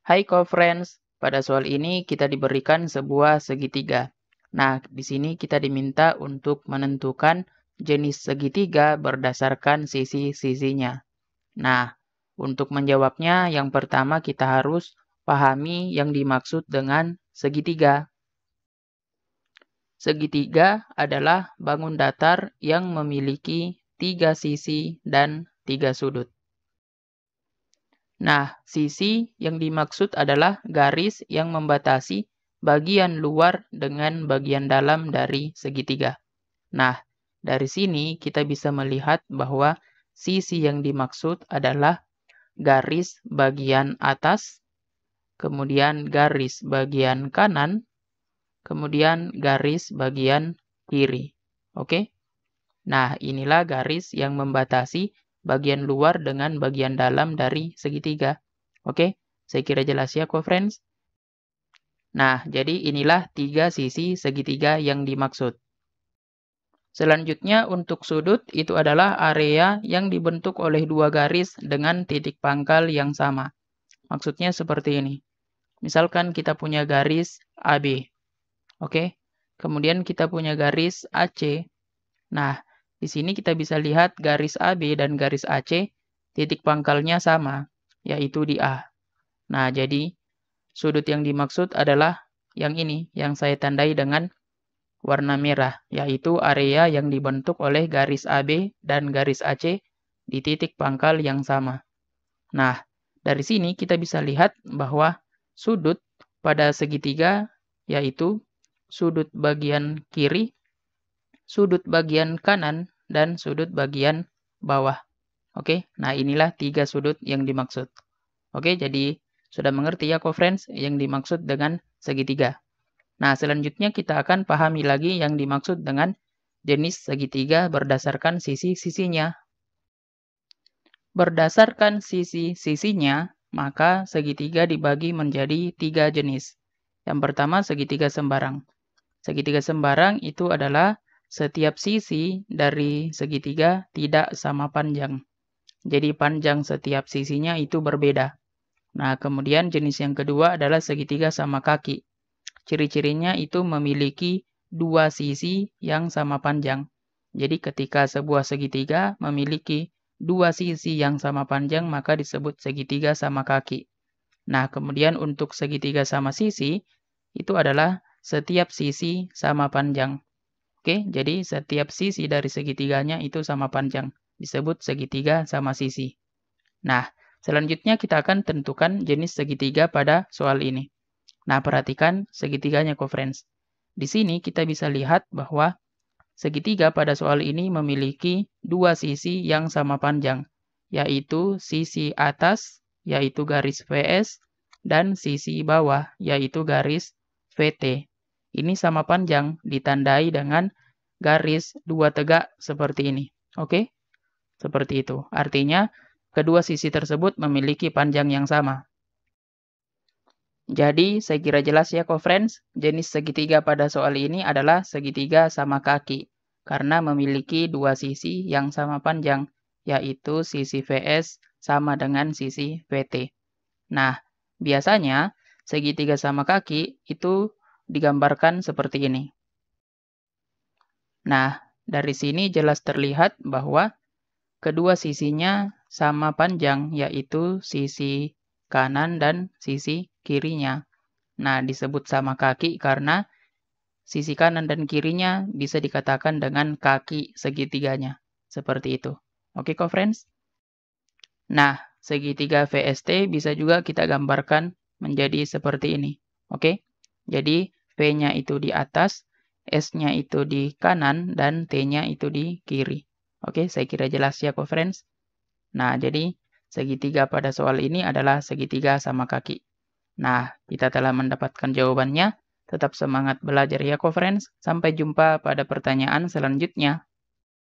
Hai co-friends, pada soal ini kita diberikan sebuah segitiga. Nah, di sini kita diminta untuk menentukan jenis segitiga berdasarkan sisi-sisinya. Nah, untuk menjawabnya yang pertama kita harus pahami yang dimaksud dengan segitiga. Segitiga adalah bangun datar yang memiliki tiga sisi dan tiga sudut. Nah, sisi yang dimaksud adalah garis yang membatasi bagian luar dengan bagian dalam dari segitiga. Nah, dari sini kita bisa melihat bahwa sisi yang dimaksud adalah garis bagian atas, kemudian garis bagian kanan, kemudian garis bagian kiri. Oke? Nah, inilah garis yang membatasi bagian luar dengan bagian dalam dari segitiga. Oke, saya kira jelas ya, co-friends. Nah, jadi inilah tiga sisi segitiga yang dimaksud. Selanjutnya, untuk sudut itu adalah area yang dibentuk oleh dua garis dengan titik pangkal yang sama. Maksudnya seperti ini. Misalkan kita punya garis AB. Oke, kemudian kita punya garis AC. Nah, di sini kita bisa lihat garis AB dan garis AC, titik pangkalnya sama, yaitu di A. Nah, jadi sudut yang dimaksud adalah yang ini, yang saya tandai dengan warna merah, yaitu area yang dibentuk oleh garis AB dan garis AC di titik pangkal yang sama. Nah, dari sini kita bisa lihat bahwa sudut pada segitiga, yaitu sudut bagian kiri sudut bagian kanan, dan sudut bagian bawah. Oke, nah inilah tiga sudut yang dimaksud. Oke, jadi sudah mengerti ya co-friends yang dimaksud dengan segitiga. Nah, selanjutnya kita akan pahami lagi yang dimaksud dengan jenis segitiga berdasarkan sisi-sisinya. Berdasarkan sisi-sisinya, maka segitiga dibagi menjadi tiga jenis. Yang pertama, segitiga sembarang. Segitiga sembarang itu adalah setiap sisi dari segitiga tidak sama panjang. Jadi panjang setiap sisinya itu berbeda. Nah, kemudian jenis yang kedua adalah segitiga sama kaki. Ciri-cirinya itu memiliki dua sisi yang sama panjang. Jadi ketika sebuah segitiga memiliki dua sisi yang sama panjang, maka disebut segitiga sama kaki. Nah, kemudian untuk segitiga sama sisi, itu adalah setiap sisi sama panjang. Oke, jadi setiap sisi dari segitiganya itu sama panjang. Disebut segitiga sama sisi. Nah, selanjutnya kita akan tentukan jenis segitiga pada soal ini. Nah, perhatikan segitiganya conference. Di sini kita bisa lihat bahwa segitiga pada soal ini memiliki dua sisi yang sama panjang, yaitu sisi atas, yaitu garis VS, dan sisi bawah, yaitu garis VT ini sama panjang ditandai dengan garis dua tegak seperti ini. Oke? Seperti itu. Artinya, kedua sisi tersebut memiliki panjang yang sama. Jadi, saya kira jelas ya, co-friends, jenis segitiga pada soal ini adalah segitiga sama kaki, karena memiliki dua sisi yang sama panjang, yaitu sisi VS sama dengan sisi VT. Nah, biasanya segitiga sama kaki itu digambarkan seperti ini. Nah, dari sini jelas terlihat bahwa kedua sisinya sama panjang, yaitu sisi kanan dan sisi kirinya. Nah, disebut sama kaki karena sisi kanan dan kirinya bisa dikatakan dengan kaki segitiganya. Seperti itu. Oke, okay, friends? Nah, segitiga VST bisa juga kita gambarkan menjadi seperti ini. Oke? Jadi, p nya itu di atas, S-nya itu di kanan, dan T-nya itu di kiri. Oke, saya kira jelas ya, co-friends. Nah, jadi segitiga pada soal ini adalah segitiga sama kaki. Nah, kita telah mendapatkan jawabannya. Tetap semangat belajar ya, co-friends. Sampai jumpa pada pertanyaan selanjutnya.